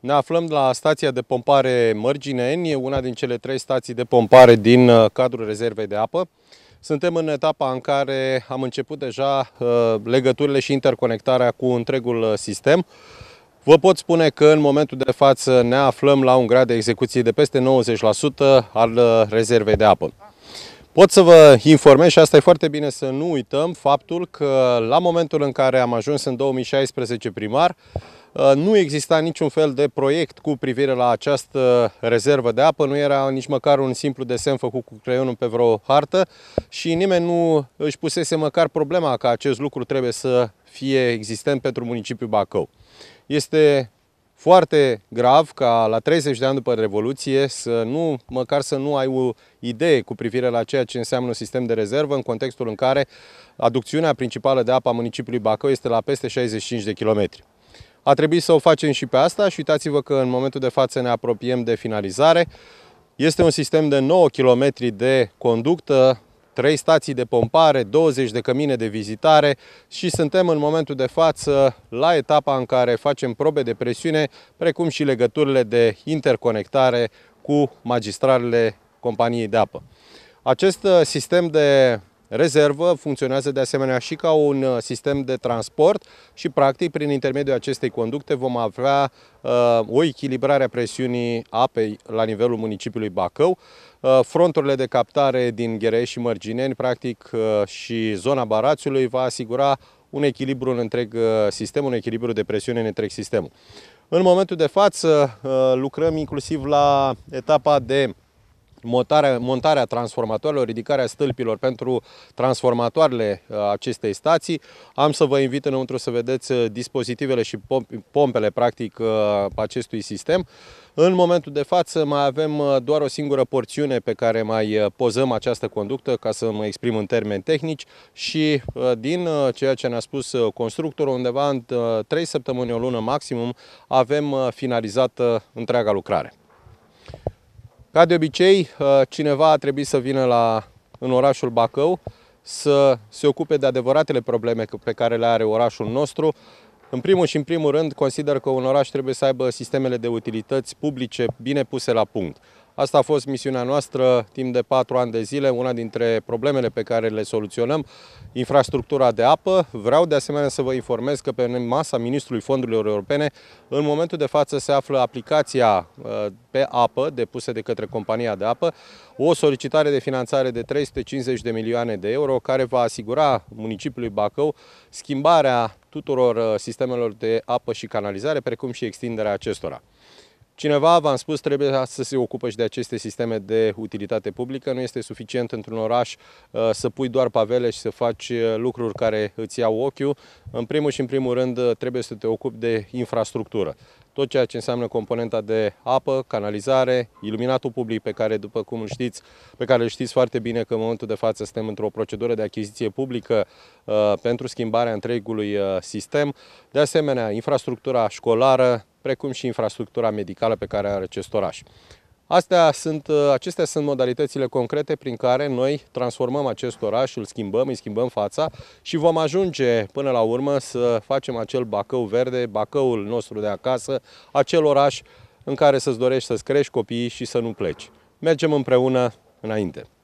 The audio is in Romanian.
Ne aflăm la stația de pompare Mărgineni, una din cele trei stații de pompare din uh, cadrul rezervei de apă. Suntem în etapa în care am început deja uh, legăturile și interconectarea cu întregul uh, sistem. Vă pot spune că în momentul de față ne aflăm la un grad de execuție de peste 90% al rezervei de apă. Pot să vă informez și asta e foarte bine să nu uităm faptul că la momentul în care am ajuns în 2016 primar, Uh, nu exista niciun fel de proiect cu privire la această rezervă de apă, nu era nici măcar un simplu desen făcut cu creionul pe vreo hartă și nimeni nu își pusese măcar problema că acest lucru trebuie să fie existent pentru municipiul Bacău. Este foarte grav ca la 30 de ani după Revoluție să nu, măcar să nu ai o idee cu privire la ceea ce înseamnă un sistem de rezervă în contextul în care aducțiunea principală de apă a municipiului Bacău este la peste 65 de kilometri. A trebuit să o facem și pe asta și uitați-vă că în momentul de față ne apropiem de finalizare. Este un sistem de 9 km de conductă, 3 stații de pompare, 20 de cămine de vizitare și suntem în momentul de față la etapa în care facem probe de presiune, precum și legăturile de interconectare cu magistralele companiei de apă. Acest uh, sistem de Rezervă funcționează de asemenea și ca un uh, sistem de transport și, practic, prin intermediul acestei conducte vom avea uh, o echilibrare a presiunii apei la nivelul municipiului Bacău. Uh, fronturile de captare din Gherei și Mărgineni, practic, uh, și zona Barațiului va asigura un echilibru în întreg uh, sistem, un echilibru de presiune în întreg sistemul. În momentul de față uh, lucrăm inclusiv la etapa de montarea, montarea transformatoarelor, ridicarea stâlpilor pentru transformatoarele uh, acestei stații. Am să vă invit înăuntru să vedeți uh, dispozitivele și pompele, practic, uh, acestui sistem. În momentul de față mai avem doar o singură porțiune pe care mai pozăm această conductă, ca să mă exprim în termeni tehnici, și din ceea ce ne-a spus constructorul, undeva în 3 săptămâni, o lună maximum, avem finalizată întreaga lucrare. Ca de obicei, uh, cineva a trebuit să vină la, în orașul Bacău să se ocupe de adevăratele probleme pe care le are orașul nostru. În primul și în primul rând, consider că un oraș trebuie să aibă sistemele de utilități publice bine puse la punct. Asta a fost misiunea noastră timp de patru ani de zile, una dintre problemele pe care le soluționăm, infrastructura de apă. Vreau de asemenea să vă informez că pe masa Ministrului Fondurilor Europene în momentul de față se află aplicația uh, pe apă depusă de către compania de apă, o solicitare de finanțare de 350 de milioane de euro care va asigura municipiului Bacău schimbarea tuturor uh, sistemelor de apă și canalizare, precum și extinderea acestora. Cineva, v-am spus, trebuie să se ocupe și de aceste sisteme de utilitate publică. Nu este suficient într-un oraș uh, să pui doar pavele și să faci uh, lucruri care îți iau ochiul. În primul și în primul rând uh, trebuie să te ocupi de infrastructură tot ceea ce înseamnă componenta de apă, canalizare, iluminatul public pe care, după cum știți, pe care îl știți foarte bine că în momentul de față suntem într-o procedură de achiziție publică uh, pentru schimbarea întregului uh, sistem. De asemenea, infrastructura școlară, precum și infrastructura medicală pe care are acest oraș. Astea sunt, uh, acestea sunt modalitățile concrete prin care noi transformăm acest oraș, îl schimbăm, îi schimbăm fața și vom ajunge până la urmă să facem acel Bacău verde, Bacăul nostru de acasă, acel oraș în care să-ți dorești să-ți crești copiii și să nu pleci. Mergem împreună înainte.